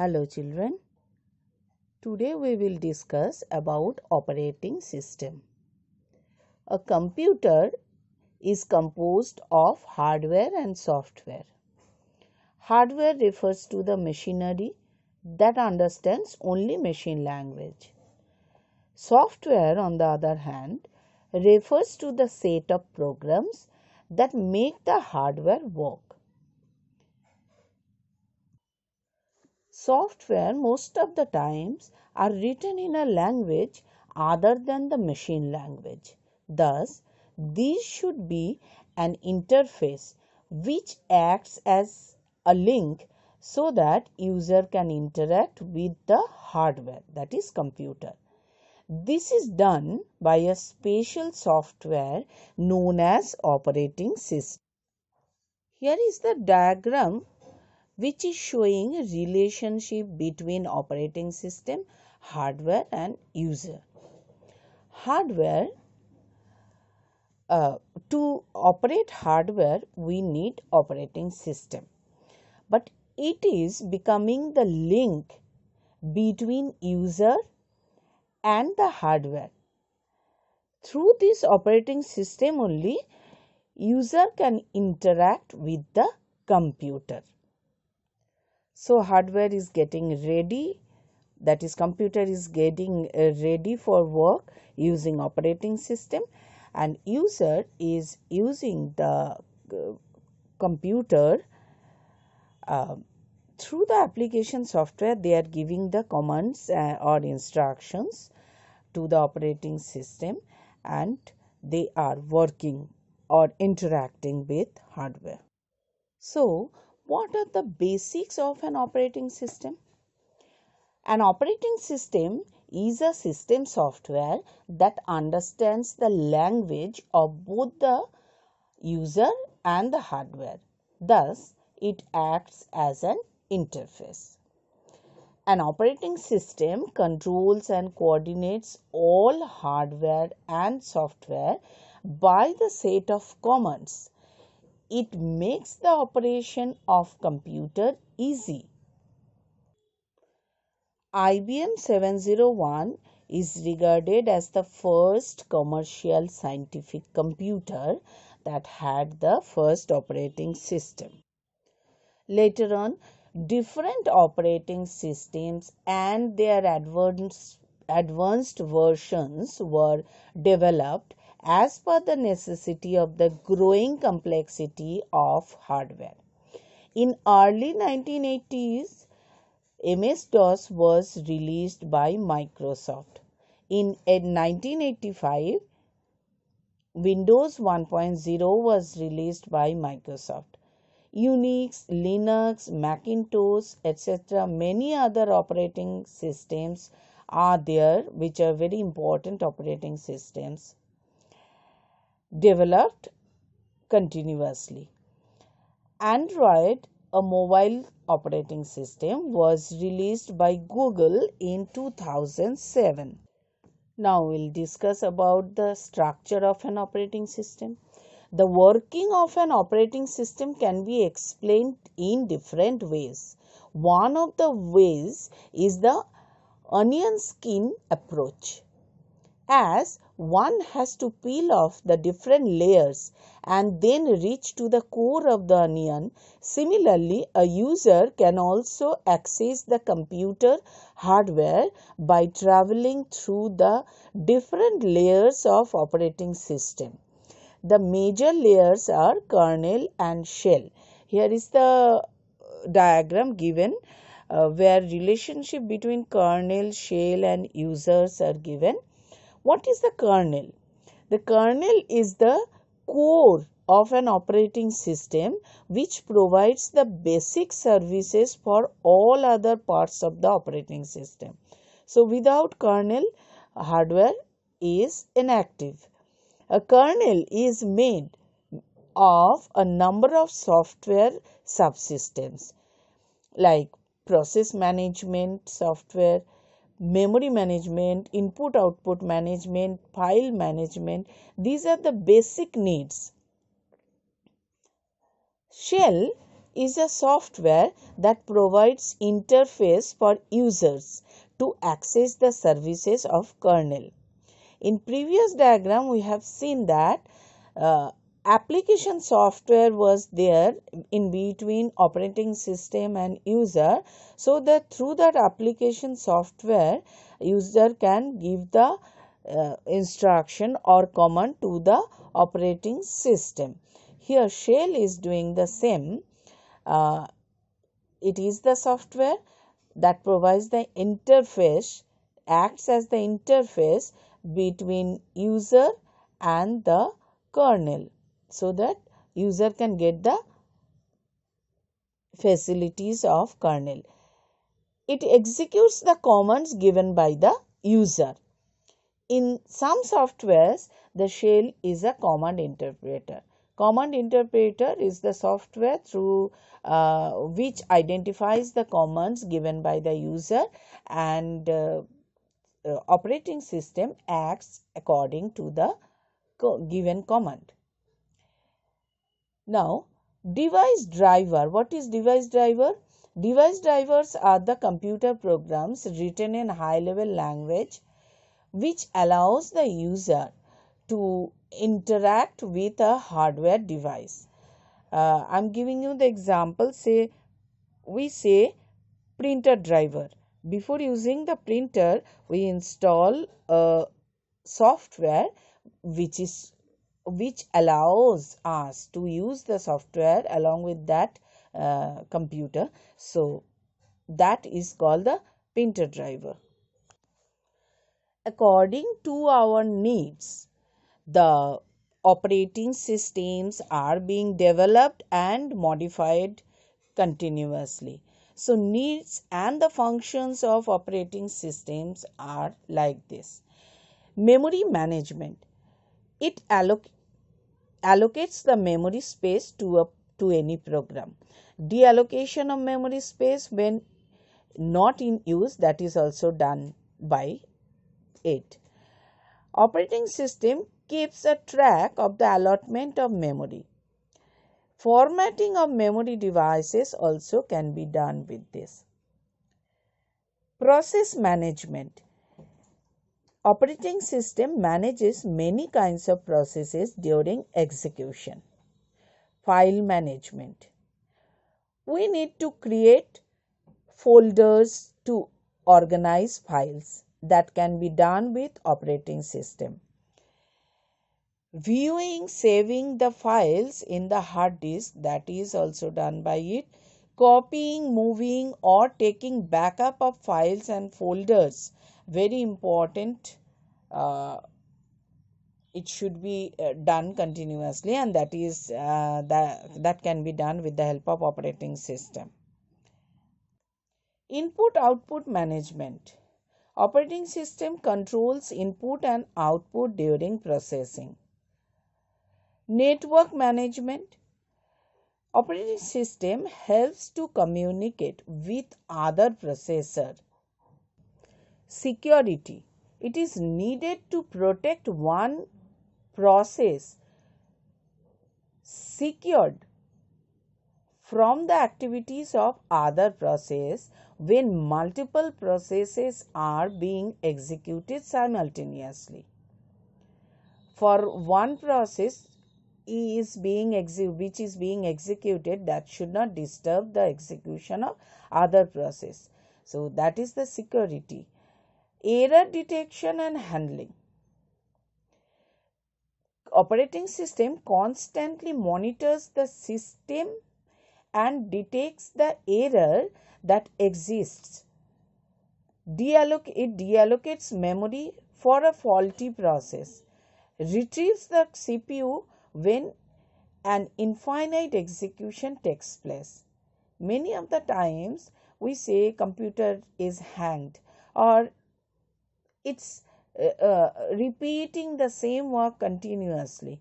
Hello children. Today we will discuss about operating system. A computer is composed of hardware and software. Hardware refers to the machinery that understands only machine language. Software, on the other hand, refers to the set of programs that make the hardware work. Software most of the times are written in a language other than the machine language. Thus, these should be an interface which acts as a link so that user can interact with the hardware that is computer. This is done by a special software known as operating system. Here is the diagram which is showing relationship between operating system, hardware and user. Hardware, uh, to operate hardware, we need operating system. But it is becoming the link between user and the hardware. Through this operating system only, user can interact with the computer so hardware is getting ready that is computer is getting uh, ready for work using operating system and user is using the uh, computer uh, through the application software they are giving the commands uh, or instructions to the operating system and they are working or interacting with hardware so what are the basics of an operating system? An operating system is a system software that understands the language of both the user and the hardware. Thus, it acts as an interface. An operating system controls and coordinates all hardware and software by the set of commands it makes the operation of computer easy. IBM 701 is regarded as the first commercial scientific computer that had the first operating system. Later on, different operating systems and their advanced, advanced versions were developed as per the necessity of the growing complexity of hardware. In early 1980s, MS-DOS was released by Microsoft. In 1985, Windows 1.0 was released by Microsoft. Unix, Linux, Macintosh, etc. Many other operating systems are there which are very important operating systems developed continuously. Android, a mobile operating system, was released by Google in 2007. Now we'll discuss about the structure of an operating system. The working of an operating system can be explained in different ways. One of the ways is the onion skin approach. As one has to peel off the different layers and then reach to the core of the onion. Similarly, a user can also access the computer hardware by traveling through the different layers of operating system. The major layers are kernel and shell. Here is the uh, diagram given uh, where relationship between kernel, shell and users are given. What is the kernel? The kernel is the core of an operating system which provides the basic services for all other parts of the operating system. So without kernel, hardware is inactive. A kernel is made of a number of software subsystems like process management software, memory management, input output management, file management. These are the basic needs. Shell is a software that provides interface for users to access the services of kernel. In previous diagram, we have seen that uh, application software was there in between operating system and user so that through that application software user can give the uh, instruction or command to the operating system here shell is doing the same uh, it is the software that provides the interface acts as the interface between user and the kernel so that user can get the facilities of kernel. It executes the commands given by the user. In some softwares, the shell is a command interpreter. Command interpreter is the software through uh, which identifies the commands given by the user and uh, uh, operating system acts according to the co given command. Now, device driver, what is device driver? Device drivers are the computer programs written in high level language which allows the user to interact with a hardware device. Uh, I'm giving you the example say we say printer driver. Before using the printer we install a software which is which allows us to use the software along with that uh, computer. So that is called the printer driver. According to our needs, the operating systems are being developed and modified continuously. So, needs and the functions of operating systems are like this. Memory management. It alloc- allocates the memory space to, a, to any program. Deallocation of memory space when not in use that is also done by it. Operating system keeps a track of the allotment of memory. Formatting of memory devices also can be done with this. Process management. Operating system manages many kinds of processes during execution. File management. We need to create folders to organize files that can be done with operating system. Viewing, saving the files in the hard disk that is also done by it. Copying, moving or taking backup of files and folders very important uh, it should be uh, done continuously and that is uh, that that can be done with the help of operating system input output management operating system controls input and output during processing network management operating system helps to communicate with other processor security. It is needed to protect one process secured from the activities of other process when multiple processes are being executed simultaneously for one process is being which is being executed that should not disturb the execution of other process so that is the security error detection and handling operating system constantly monitors the system and detects the error that exists Dealloc- it deallocates memory for a faulty process retrieves the cpu when an infinite execution takes place many of the times we say computer is hanged or it's uh, uh, repeating the same work continuously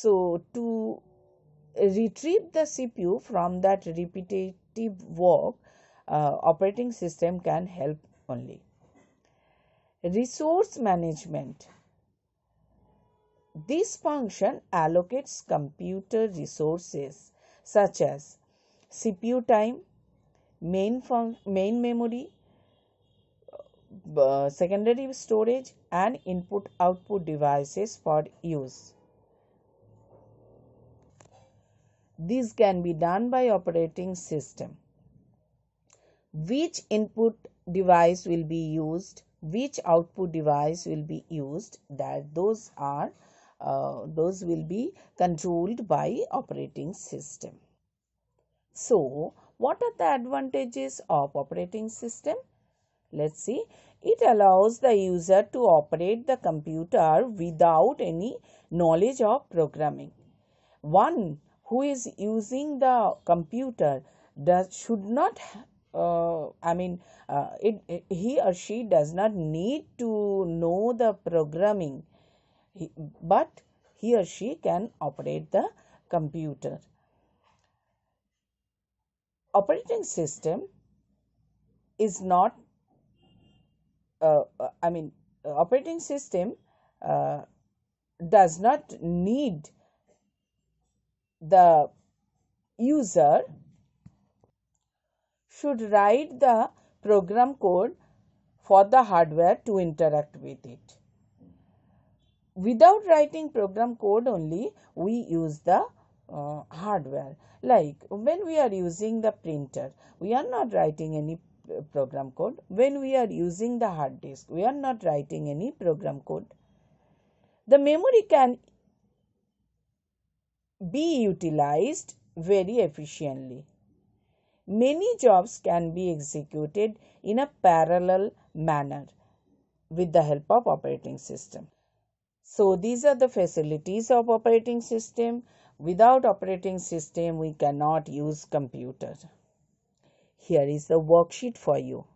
so to retrieve the cpu from that repetitive work uh, operating system can help only resource management this function allocates computer resources such as cpu time main, main memory uh, secondary storage and input output devices for use. These can be done by operating system. Which input device will be used, which output device will be used that those are uh, those will be controlled by operating system. So, what are the advantages of operating system? Let's see. It allows the user to operate the computer without any knowledge of programming. One who is using the computer does should not uh, I mean, uh, it, it, he or she does not need to know the programming, he, but he or she can operate the computer. Operating system is not uh, I mean, uh, operating system uh, does not need the user should write the program code for the hardware to interact with it. Without writing program code only, we use the uh, hardware. Like when we are using the printer, we are not writing any program code when we are using the hard disk. We are not writing any program code. The memory can be utilized very efficiently. Many jobs can be executed in a parallel manner with the help of operating system. So these are the facilities of operating system. Without operating system, we cannot use computer. Here is the worksheet for you.